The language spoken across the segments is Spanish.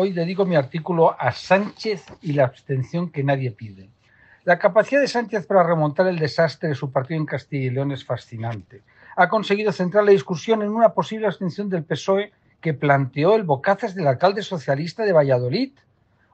hoy dedico mi artículo a Sánchez y la abstención que nadie pide. La capacidad de Sánchez para remontar el desastre de su partido en Castilla y León es fascinante. Ha conseguido centrar la discusión en una posible abstención del PSOE que planteó el bocazas del alcalde socialista de Valladolid,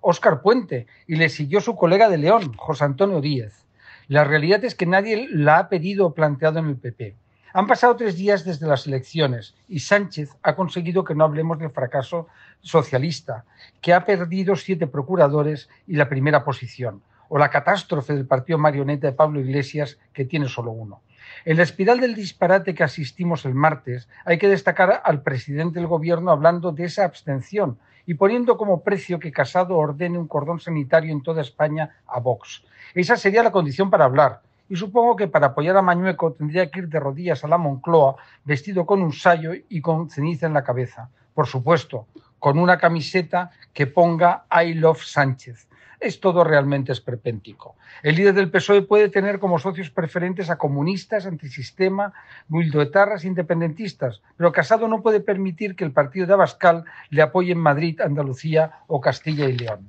Óscar Puente, y le siguió su colega de León, José Antonio Díez. La realidad es que nadie la ha pedido o planteado en el PP. Han pasado tres días desde las elecciones y Sánchez ha conseguido que no hablemos del fracaso socialista, que ha perdido siete procuradores y la primera posición, o la catástrofe del partido marioneta de Pablo Iglesias, que tiene solo uno. En la espiral del disparate que asistimos el martes, hay que destacar al presidente del Gobierno hablando de esa abstención y poniendo como precio que Casado ordene un cordón sanitario en toda España a Vox. Esa sería la condición para hablar, y supongo que para apoyar a Mañueco tendría que ir de rodillas a la Moncloa, vestido con un sayo y con ceniza en la cabeza. Por supuesto, con una camiseta que ponga I love Sánchez. Es todo realmente esperpéntico. El líder del PSOE puede tener como socios preferentes a comunistas, antisistema, bildoetarras, independentistas, pero Casado no puede permitir que el partido de Abascal le apoye en Madrid, Andalucía o Castilla y León.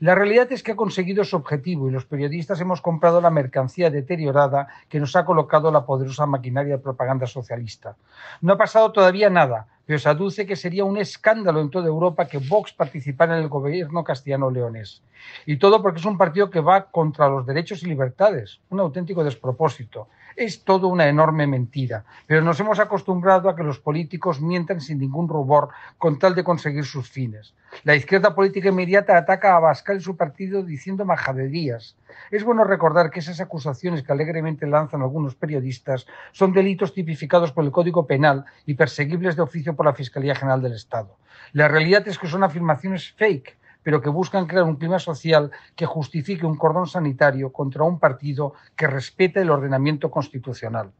La realidad es que ha conseguido su objetivo y los periodistas hemos comprado la mercancía deteriorada que nos ha colocado la poderosa maquinaria de propaganda socialista. No ha pasado todavía nada, pero se aduce que sería un escándalo en toda Europa que Vox participara en el gobierno castellano-leonés. Y todo porque es un partido que va contra los derechos y libertades, un auténtico despropósito. Es todo una enorme mentira, pero nos hemos acostumbrado a que los políticos mientan sin ningún rubor con tal de conseguir sus fines. La izquierda política inmediata ataca a Abascal y su partido diciendo majaderías. Es bueno recordar que esas acusaciones que alegremente lanzan algunos periodistas son delitos tipificados por el Código Penal y perseguibles de oficio por la Fiscalía General del Estado. La realidad es que son afirmaciones fake, pero que buscan crear un clima social que justifique un cordón sanitario contra un partido que respete el ordenamiento constitucional.